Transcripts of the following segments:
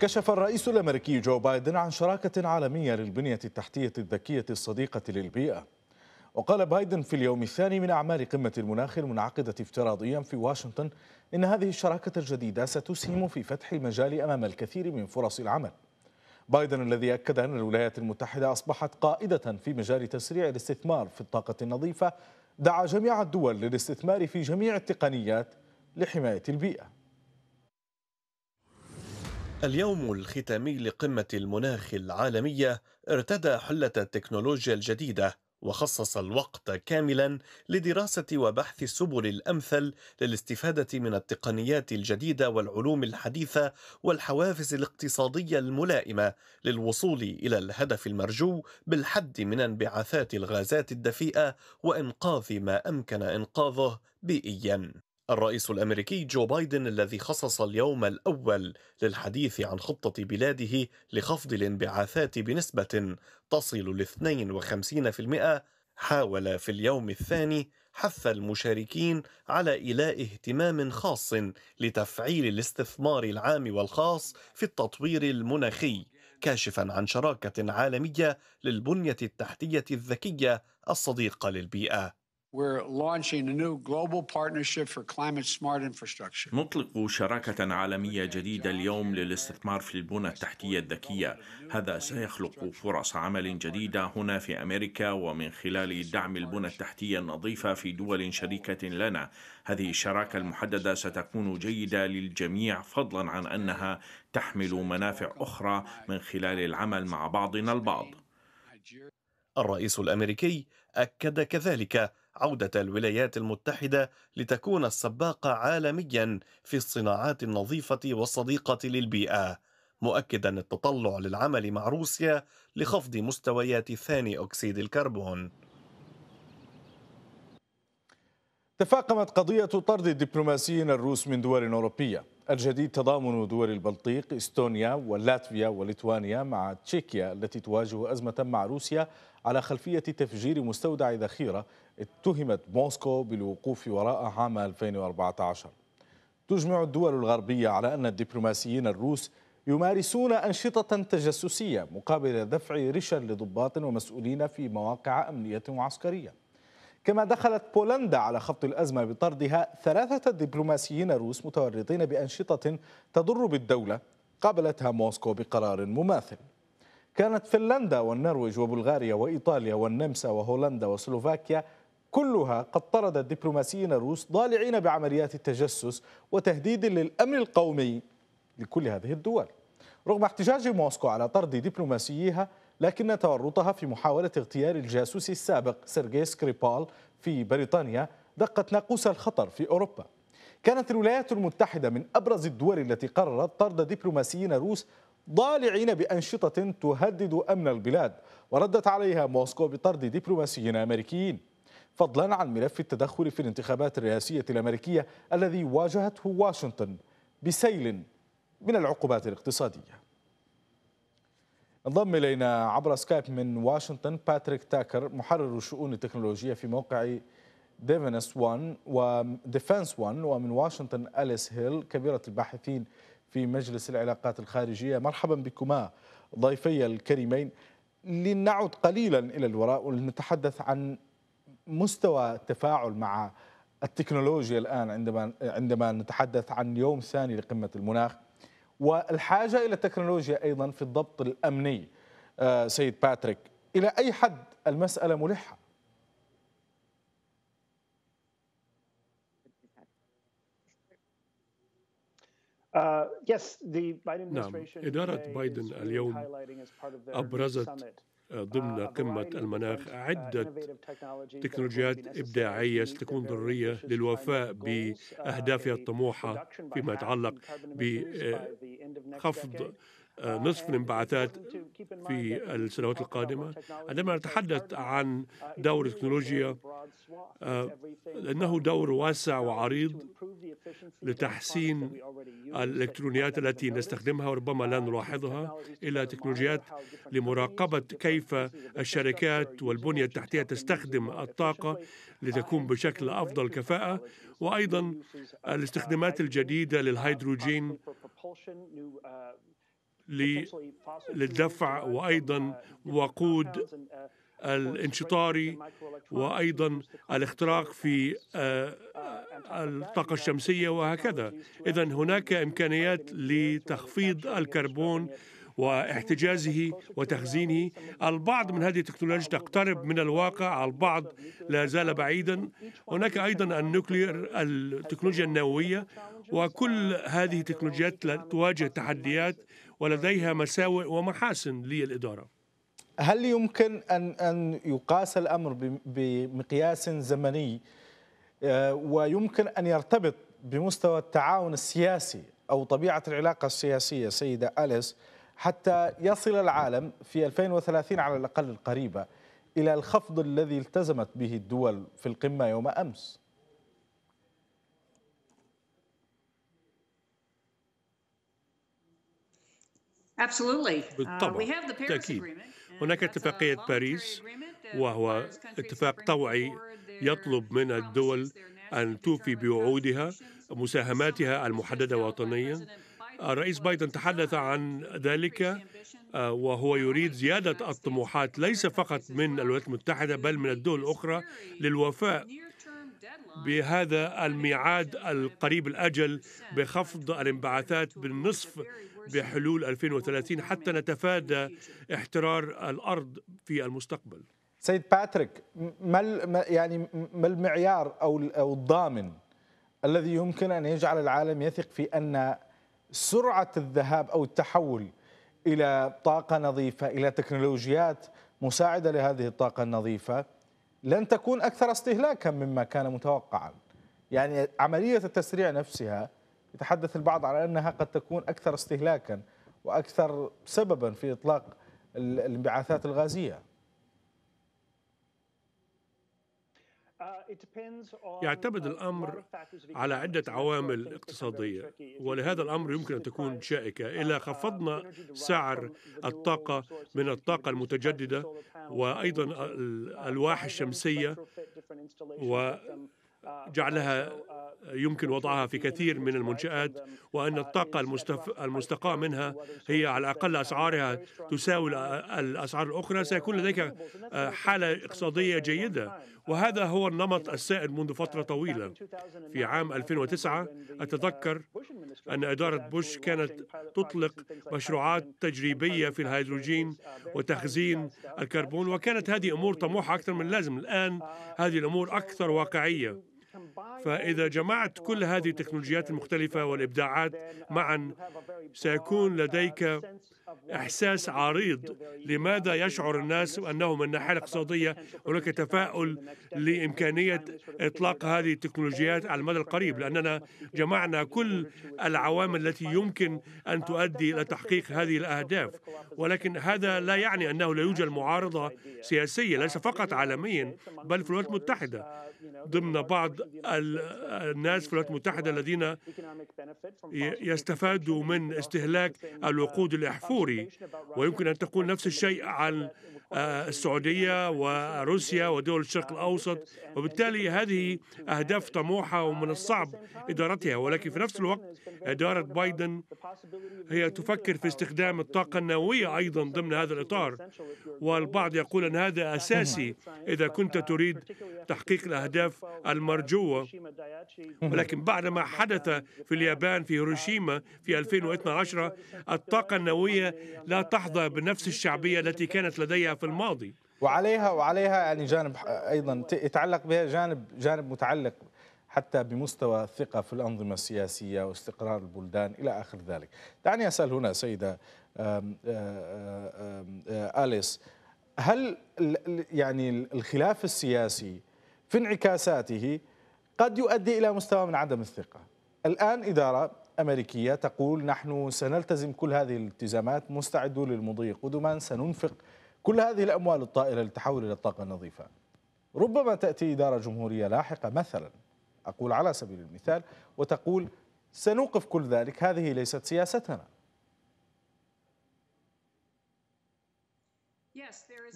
كشف الرئيس الأمريكي جو بايدن عن شراكة عالمية للبنية التحتية الذكية الصديقة للبيئة وقال بايدن في اليوم الثاني من أعمال قمة المناخ المنعقدة افتراضيا في واشنطن إن هذه الشراكة الجديدة ستسهم في فتح المجال أمام الكثير من فرص العمل بايدن الذي أكد أن الولايات المتحدة أصبحت قائدة في مجال تسريع الاستثمار في الطاقة النظيفة دعا جميع الدول للاستثمار في جميع التقنيات لحماية البيئة اليوم الختامي لقمة المناخ العالمية ارتدى حلة التكنولوجيا الجديدة وخصص الوقت كاملا لدراسة وبحث السبل الأمثل للاستفادة من التقنيات الجديدة والعلوم الحديثة والحوافز الاقتصادية الملائمة للوصول إلى الهدف المرجو بالحد من انبعاثات الغازات الدفيئة وإنقاذ ما أمكن إنقاذه بيئيا الرئيس الامريكي جو بايدن الذي خصص اليوم الاول للحديث عن خطه بلاده لخفض الانبعاثات بنسبه تصل ل 52% حاول في اليوم الثاني حث المشاركين على إيلاء اهتمام خاص لتفعيل الاستثمار العام والخاص في التطوير المناخي كاشفا عن شراكة عالمية للبنية التحتية الذكية الصديقة للبيئة نطلق شراكة عالمية جديدة اليوم للاستثمار في البنى التحتية الذكية، هذا سيخلق فرص عمل جديدة هنا في أمريكا ومن خلال دعم البنى التحتية النظيفة في دول شريكة لنا، هذه الشراكة المحددة ستكون جيدة للجميع فضلا عن أنها تحمل منافع أخرى من خلال العمل مع بعضنا البعض. الرئيس الأمريكي أكد كذلك عودة الولايات المتحدة لتكون السباقة عالميا في الصناعات النظيفة والصديقة للبيئة مؤكدا التطلع للعمل مع روسيا لخفض مستويات ثاني أكسيد الكربون تفاقمت قضية طرد الدبلوماسيين الروس من دول أوروبية الجديد تضامن دول البلطيق استونيا ولاتفيا وليتوانيا مع تشيكيا التي تواجه أزمة مع روسيا على خلفية تفجير مستودع ذخيرة اتهمت موسكو بالوقوف وراء عام 2014 تجمع الدول الغربية على أن الدبلوماسيين الروس يمارسون أنشطة تجسسية مقابل دفع رشا لضباط ومسؤولين في مواقع أمنية وعسكرية كما دخلت بولندا على خط الأزمة بطردها ثلاثة دبلوماسيين روس متورطين بأنشطة تضر بالدولة قابلتها موسكو بقرار مماثل كانت فنلندا والنرويج وبلغاريا وإيطاليا والنمسا وهولندا وسلوفاكيا كلها قد طردت دبلوماسيين الروس ضالعين بعمليات التجسس وتهديد للأمن القومي لكل هذه الدول رغم احتجاج موسكو على طرد دبلوماسيها لكن تورطها في محاولة اغتيال الجاسوس السابق سيرجي سكريبال في بريطانيا دقت ناقوس الخطر في أوروبا كانت الولايات المتحدة من أبرز الدول التي قررت طرد دبلوماسيين روس ضالعين بأنشطة تهدد أمن البلاد وردت عليها موسكو بطرد دبلوماسيين أمريكيين فضلا عن ملف التدخل في الانتخابات الرئاسية الأمريكية الذي واجهته واشنطن بسيل من العقوبات الاقتصادية انضم إلينا عبر سكايب من واشنطن باتريك تاكر محرر الشؤون التكنولوجية في موقع ديفنس 1 وديفنس 1 ومن واشنطن أليس هيل كبيرة الباحثين في مجلس العلاقات الخارجية مرحبا بكما ضيفي الكريمين لنعد قليلا إلى الوراء ولنتحدث عن مستوى التفاعل مع التكنولوجيا الان عندما عندما نتحدث عن يوم ثاني لقمه المناخ والحاجه الى التكنولوجيا ايضا في الضبط الامني آه، سيد باتريك الى اي حد المساله ملحه؟ uh, نعم إدارة بايدن اليوم أبرزت ضمن آه، قمة المناخ آه، عدة تكنولوجيات إبداعية ستكون ضرورية للوفاء بأهدافها uh, الطموحة فيما يتعلق بخفض نصف الانبعاثات في السنوات القادمة عندما نتحدث عن دور التكنولوجيا آه، إنه دور واسع وعريض لتحسين الإلكترونيات التي نستخدمها وربما لا نلاحظها إلى تكنولوجيات لمراقبة كيف الشركات والبنية التحتية تستخدم الطاقة لتكون بشكل أفضل كفاءة وأيضا الاستخدامات الجديدة للهيدروجين للدفع وأيضا وقود الانشطاري وأيضا الاختراق في آه، آه، الطاقة الشمسية وهكذا إذا هناك إمكانيات لتخفيض الكربون واحتجازه وتخزينه البعض من هذه التكنولوجيا تقترب من الواقع البعض لا زال بعيدا هناك أيضا النوكلير التكنولوجيا النووية وكل هذه التكنولوجيات تواجه تحديات ولديها مساوئ ومحاسن للإدارة هل يمكن أن أن يقاس الأمر بمقياس زمني آه، ويمكن أن يرتبط بمستوى التعاون السياسي أو طبيعة العلاقة السياسية سيدة أليس حتى يصل العالم في 2030 على الأقل القريبة إلى الخفض الذي التزمت به الدول في القمة يوم أمس Uh, بالطبع تأكيد هناك اتفاقية باريس وهو اتفاق طوعي يطلب من الدول أن توفي بوعودها مساهماتها المحددة وطنيا الرئيس بايدن تحدث عن ذلك آه، وهو يريد زيادة الطموحات ليس فقط من الولايات المتحدة بل من الدول الأخرى للوفاء بهذا الميعاد القريب الأجل بخفض الانبعاثات بالنصف بحلول 2030 حتى نتفادى احترار الارض في المستقبل سيد باتريك ما يعني ما المعيار او او الضامن الذي يمكن ان يجعل العالم يثق في ان سرعه الذهاب او التحول الى طاقه نظيفه الى تكنولوجيات مساعده لهذه الطاقه النظيفه لن تكون اكثر استهلاكا مما كان متوقعا يعني عمليه التسريع نفسها يتحدث البعض على أنها قد تكون أكثر استهلاكا وأكثر سببا في إطلاق الانبعاثات الغازية يعتمد الامر على عده عوامل اقتصاديه ولهذا الامر يمكن ان تكون شائكه اذا خفضنا سعر الطاقه من الطاقه المتجدده وايضا الالواح الشمسيه وجعلها يمكن وضعها في كثير من المنشآت وأن الطاقة المستف... المستقاة منها هي على الأقل أسعارها تساوي الأسعار الأخرى سيكون لديك آه، حالة اقتصادية جيدة وهذا هو النمط السائد منذ فترة طويلة في عام 2009 أتذكر أن إدارة بوش كانت تطلق مشروعات تجريبية في الهيدروجين وتخزين الكربون وكانت هذه أمور طموحة أكثر من اللازم الآن هذه الأمور أكثر واقعية فإذا جمعت كل هذه التكنولوجيات المختلفة والإبداعات معا سيكون لديك إحساس عريض لماذا يشعر الناس أنه من الناحية الاقتصادية هناك تفاؤل لإمكانية إطلاق هذه التكنولوجيات على المدى القريب لأننا جمعنا كل العوامل التي يمكن أن تؤدي إلى تحقيق هذه الأهداف ولكن هذا لا يعني أنه لا يوجد معارضة سياسية ليس فقط عالميا بل في الولايات المتحدة ضمن بعض الناس في الولايات المتحدة الذين يستفادوا من استهلاك الوقود الأحفوري ضروري ويمكن أن تقول نفس الشيء عن السعودية وروسيا ودول الشرق الأوسط وبالتالي هذه أهداف طموحة ومن الصعب إدارتها ولكن في نفس الوقت إدارة بايدن هي تفكر في استخدام الطاقة النووية أيضا ضمن هذا الإطار والبعض يقول أن هذا أساسي إذا كنت تريد تحقيق الأهداف المرجوة ولكن بعد ما حدث في اليابان في هيروشيما في 2012 الطاقة النووية لا تحظى بنفس الشعبية التي كانت لديها في الماضي وعليها وعليها يعني جانب ايضا يتعلق بها جانب جانب متعلق حتى بمستوى الثقة في الأنظمة السياسية واستقرار البلدان إلى آخر ذلك دعني أسأل هنا سيدة أليس هل يعني الخلاف السياسي في انعكاساته قد يؤدي إلى مستوى من عدم الثقة الآن إدارة أمريكية تقول نحن سنلتزم كل هذه الالتزامات مستعدون للمضي قدما سننفق كل هذه الأموال الطائلة للتحول إلى الطاقة النظيفة ربما تأتي إدارة جمهورية لاحقة مثلا أقول على سبيل المثال وتقول سنوقف كل ذلك هذه ليست سياستنا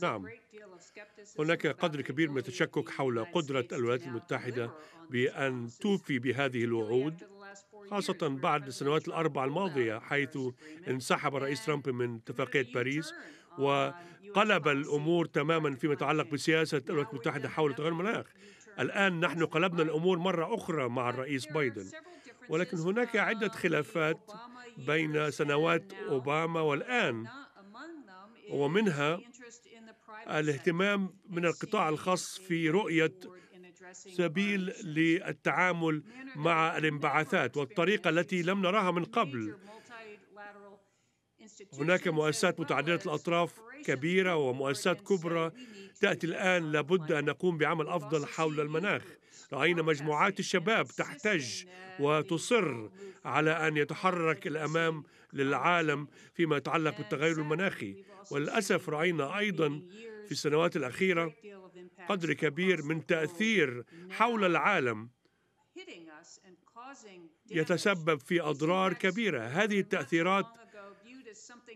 نعم هناك قدر كبير من التشكك حول قدرة الولايات المتحدة بأن توفي بهذه الوعود خاصة بعد السنوات الأربع الماضية حيث انسحب الرئيس ترامب من اتفاقية باريس آه، وقلب الأمور تماما فيما يتعلق بسياسة الولايات المتحدة حول تغير المناخ الآن نحن قلبنا الأمور مرة أخرى مع الرئيس بايدن ولكن هناك عدة آه، خلافات بين سنوات أوباما والآن ومنها الاهتمام من القطاع الخاص في رؤية سبيل للتعامل مع الانبعاثات والطريقة التي لم نراها من قبل هناك مؤسسات متعددة الأطراف كبيرة ومؤسسات كبرى تأتي الآن لابد أن نقوم بعمل أفضل حول المناخ رأينا مجموعات الشباب تحتج وتصر على أن يتحرك الأمام للعالم فيما يتعلق بالتغير المناخي وللأسف رأينا أيضا في السنوات الأخيرة قدر كبير من تأثير حول العالم يتسبب في أضرار كبيرة هذه التأثيرات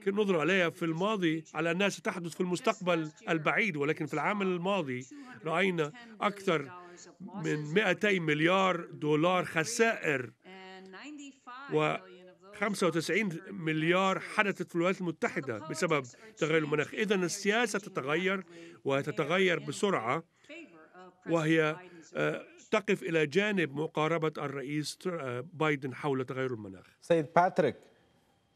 كان نظر عليها في الماضي على أنها ستحدث في المستقبل البعيد ولكن في العام الماضي رأينا أكثر من 200 مليار دولار خسائر و 95 مليار حدثت في الولايات المتحدة بسبب تغير المناخ إذا السياسة تتغير وتتغير بسرعة وهي آه، تقف إلى جانب مقاربة الرئيس آه، بايدن حول تغير المناخ سيد باتريك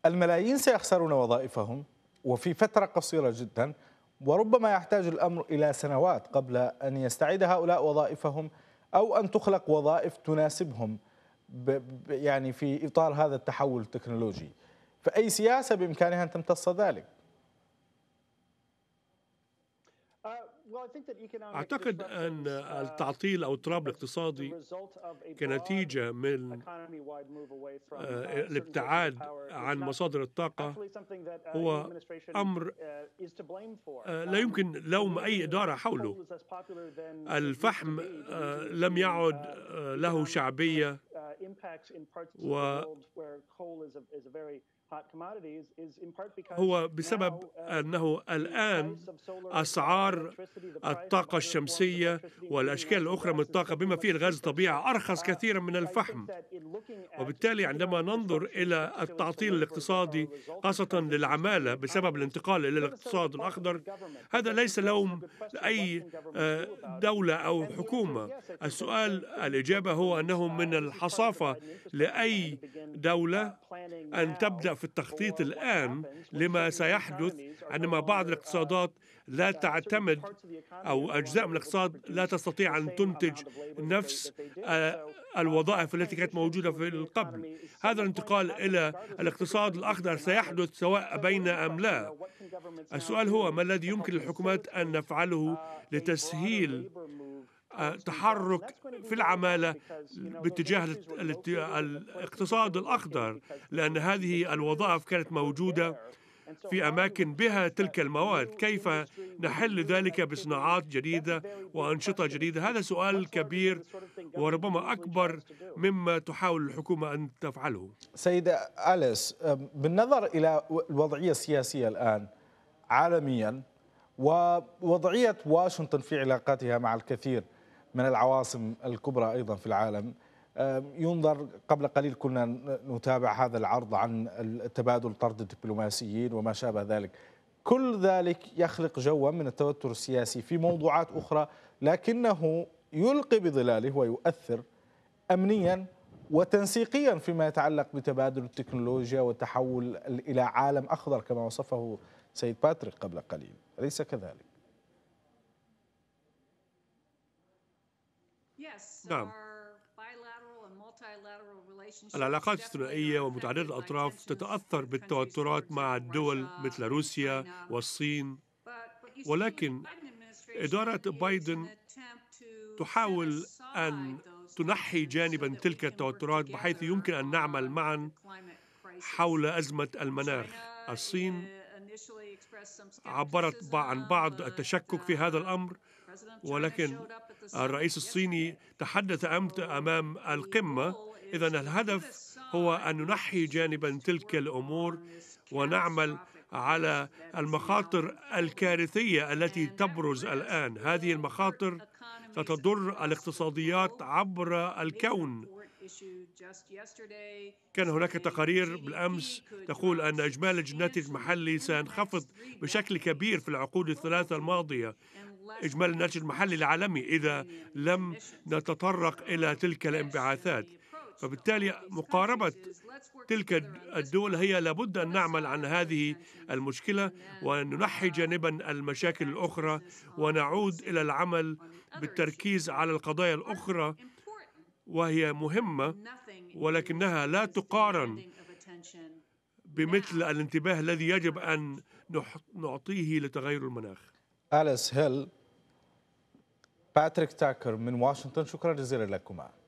الملايين سيخسرون وظائفهم وفي فترة قصيرة جدا وربما يحتاج الأمر إلى سنوات قبل أن يستعيد هؤلاء وظائفهم أو أن تخلق وظائف تناسبهم يعني في إطار هذا التحول التكنولوجي فأي سياسة بإمكانها أن تمتص ذلك أعتقد أن uh, التعطيل أو التراب الاقتصادي كنتيجة من uh, uh, الابتعاد عن مصادر الطاقة هو أمر لا um, يمكن لوم أي إدارة حوله الفحم لم يعد له شعبية و هو بسبب uh, أنه الآن أسعار الطاقة الشمسية والأشكال الأخرى من الطاقة بما فيه الغاز الطبيعي أرخص uh, كثيرا من الفحم وبالتالي عندما ننظر إلى التعطيل الاقتصادي خاصة للعمالة بسبب الانتقال إلى الاقتصاد الأخضر هذا ليس لوم أي آه، دولة أو حكومة السؤال الإجابة هو أنه من الحصافة لأي دولة أن تبدأ في التخطيط الآن لما سيحدث عندما بعض الاقتصادات لا تعتمد أو أجزاء من الاقتصاد لا تستطيع أن تنتج نفس آه، uh, الوظائف التي كانت موجودة في القبل هذا الانتقال إلى الاقتصاد الأخضر سيحدث سواء بين أم لا السؤال هو ما الذي يمكن للحكومات أن نفعله uh, لتسهيل آه، تحرك في العمالة باتجاه الاقتصاد الأخضر لأن هذه الوظائف كانت موجودة في أماكن بها تلك المواد كيف نحل ذلك بصناعات جديدة وأنشطة جديدة هذا سؤال كبير وربما أكبر مما تحاول الحكومة أن تفعله سيدة أليس بالنظر إلى الوضعية السياسية الآن عالميا ووضعية واشنطن في علاقاتها مع الكثير من العواصم الكبرى أيضا في العالم ينظر قبل قليل كنا نتابع هذا العرض عن التبادل طرد الدبلوماسيين وما شابه ذلك كل ذلك يخلق جوا من التوتر السياسي في موضوعات أخرى لكنه يلقي بظلاله ويؤثر أمنيا وتنسيقيا فيما يتعلق بتبادل التكنولوجيا والتحول إلى عالم أخضر كما وصفه سيد باتريك قبل قليل أليس كذلك؟ نعم العلاقات الثنائية ومتعددة الأطراف تتأثر بالتوترات مع الدول مثل روسيا والصين ولكن إدارة بايدن تحاول أن تنحي جانبا تلك التوترات بحيث يمكن أن نعمل معا حول أزمة المناخ uh, الصين عبرت عن بعض التشكك في هذا الأمر ولكن الرئيس الصيني تحدث أمام القمة إذا الهدف هو أن ننحي جانبا تلك الأمور ونعمل على المخاطر الكارثية التي تبرز الآن هذه المخاطر ستضر الاقتصاديات عبر الكون كان هناك تقارير بالأمس تقول أن إجمالي الناتج المحلي سينخفض بشكل كبير في العقود الثلاثة الماضية إجمالي الناتج المحلي العالمي إذا لم نتطرق إلى تلك الانبعاثات فبالتالي مقاربة تلك الدول هي لابد أن نعمل عن هذه المشكلة وأن ننحي جانبا المشاكل الأخرى ونعود إلى العمل بالتركيز على القضايا الأخرى وهي مهمة ولكنها لا تقارن بمثل الانتباه الذي يجب أن نعطيه لتغير المناخ. أليس هيل باتريك تاكر من واشنطن شكرا جزيلا لكما